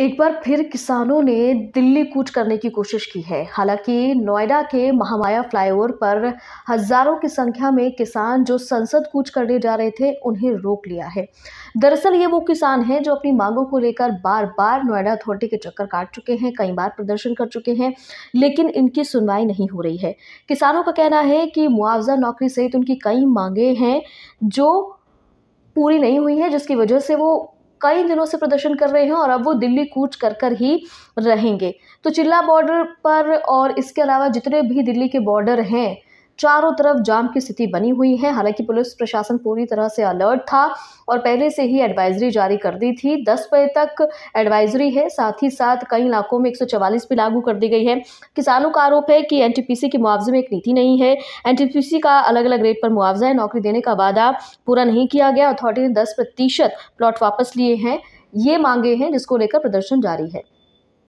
एक बार फिर किसानों ने दिल्ली कूच करने की कोशिश की है हालांकि नोएडा के महामाया फ्लाईओवर पर हजारों की संख्या में किसान जो संसद कूच करने जा रहे थे उन्हें रोक लिया है दरअसल ये वो किसान हैं जो अपनी मांगों को लेकर बार बार नोएडा अथॉरिटी के चक्कर काट चुके हैं कई बार प्रदर्शन कर चुके हैं लेकिन इनकी सुनवाई नहीं हो रही है किसानों का कहना है कि मुआवजा नौकरी सहित उनकी कई मांगे हैं जो पूरी नहीं हुई है जिसकी वजह से वो कई दिनों से प्रदर्शन कर रहे हैं और अब वो दिल्ली कूच कर कर ही रहेंगे तो चिल्ला बॉर्डर पर और इसके अलावा जितने भी दिल्ली के बॉर्डर हैं चारों तरफ जाम की स्थिति बनी हुई है हालांकि पुलिस प्रशासन पूरी तरह से अलर्ट था और पहले से ही एडवाइजरी जारी कर दी थी दस बजे तक एडवाइजरी है साथ ही साथ कई इलाकों में 144 भी लागू कर दी गई है किसानों का आरोप है कि एनटीपीसी के मुआवजे में एक नीति नहीं है एनटीपीसी का अलग अलग रेट पर मुआवजा है नौकरी देने का वादा पूरा नहीं किया गया अथॉरिटी ने दस प्रतिशत प्लॉट वापस लिए हैं ये मांगे हैं जिसको लेकर प्रदर्शन जारी है